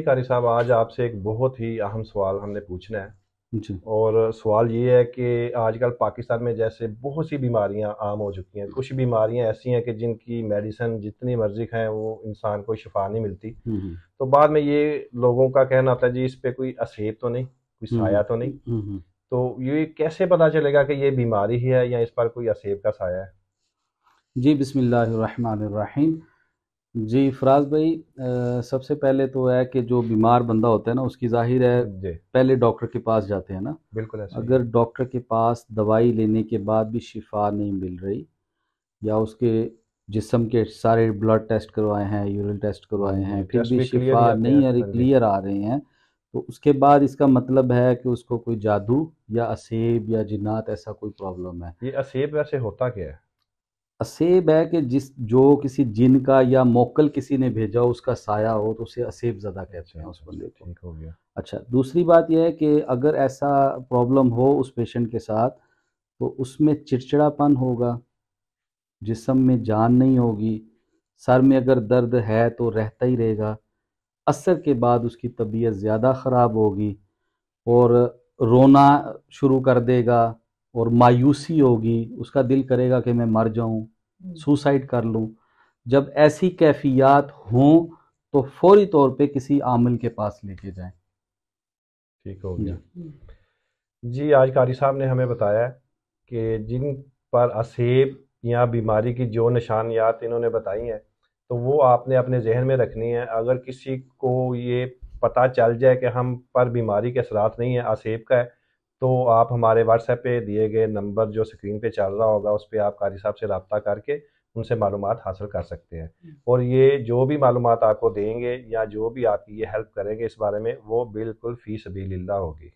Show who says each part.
Speaker 1: जी कारी साहब आज आपसे एक बहुत ही अहम सवाल हमने पूछना है जी और सवाल ये है कि आजकल पाकिस्तान में जैसे बहुत सी बीमारियां आम हो चुकी हैं कुछ बीमारियां ऐसी हैं कि जिनकी मेडिसिन जितनी मर्जी खाएं वो इंसान को शिफा नहीं मिलती हम्म, हम्म। तो बाद में ये लोगों का कहना आता है जी इस पे कोई असेब तो नहीं कोई हम्म, साया तो नहीं तो ये कैसे पता चलेगा कि ये बीमारी ही है या इस पर कोई असेब का साया है
Speaker 2: जी बिसमीम जी फराज भाई आ, सबसे पहले तो है कि जो बीमार बंदा होता है ना उसकी जाहिर है पहले डॉक्टर के पास जाते हैं ना बिल्कुल ऐसा अगर डॉक्टर के पास दवाई लेने के बाद भी शिफा नहीं मिल रही या उसके जिसम के सारे ब्लड टेस्ट करवाए हैं यूरिन टेस्ट करवाए हैं हम्म, फिर भी, शिफा नहीं आ रही क्लियर आ रहे हैं तो उसके बाद इसका मतलब है कि उसको कोई जादू या असेब या जिन्नात ऐसा कोई प्रॉब्लम है
Speaker 1: ये असेब वैसे होता क्या है
Speaker 2: असेब है कि जिस जो किसी जिन का या मोकल किसी ने भेजा उसका साया हो तो उसे असेब ज़्यादा कहते हैं उस बंदे को हो गया अच्छा दूसरी बात यह है कि अगर ऐसा प्रॉब्लम हो उस पेशेंट के साथ तो उसमें चिड़चिड़ापन होगा जिसम में जान नहीं होगी सर में अगर दर्द है तो रहता ही रहेगा असर के बाद उसकी तबीयत ज़्यादा ख़राब होगी और रोना शुरू कर देगा और मायूसी होगी उसका दिल करेगा कि मैं मर जाऊं हम्म। सुसाइड कर लूं जब ऐसी कैफियत हों तो फौरी तौर पे किसी आमिल के पास लेके जाएं ठीक हो गया
Speaker 1: जी आज कारी साहब ने हमें बताया कि जिन पर असेब या बीमारी की जो निशानियात इन्होंने बताई हैं तो वो आपने अपने जहन में रखनी है अगर किसी को ये पता चल जाए कि हम पर बीमारी के असरात नहीं है असेब का है तो आप हमारे व्हाट्सएप पे दिए गए नंबर जो स्क्रीन पे चल रहा होगा उस पर आप कारी साहब से रबता करके उनसे मालूम हासिल कर सकते हैं हम्म। और ये जो भी मालूम आपको देंगे या जो भी आपकी ये हेल्प करेंगे इस बारे में वो बिल्कुल भी सबील्ला होगी